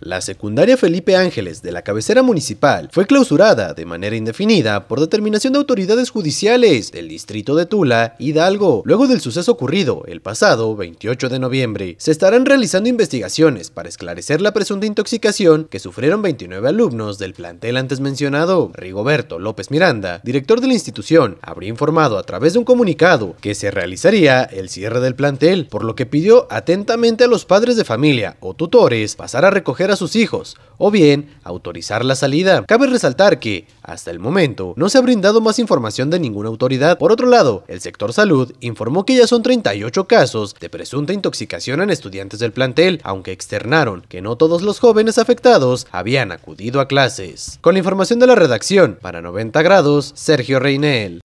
La secundaria Felipe Ángeles de la cabecera municipal fue clausurada de manera indefinida por determinación de autoridades judiciales del distrito de Tula, Hidalgo, luego del suceso ocurrido el pasado 28 de noviembre. Se estarán realizando investigaciones para esclarecer la presunta intoxicación que sufrieron 29 alumnos del plantel antes mencionado. Rigoberto López Miranda, director de la institución, habría informado a través de un comunicado que se realizaría el cierre del plantel, por lo que pidió atentamente a los padres de familia o tutores pasar a recoger a sus hijos o bien autorizar la salida. Cabe resaltar que, hasta el momento, no se ha brindado más información de ninguna autoridad. Por otro lado, el sector salud informó que ya son 38 casos de presunta intoxicación en estudiantes del plantel, aunque externaron que no todos los jóvenes afectados habían acudido a clases. Con la información de la redacción, para 90 grados, Sergio Reinel.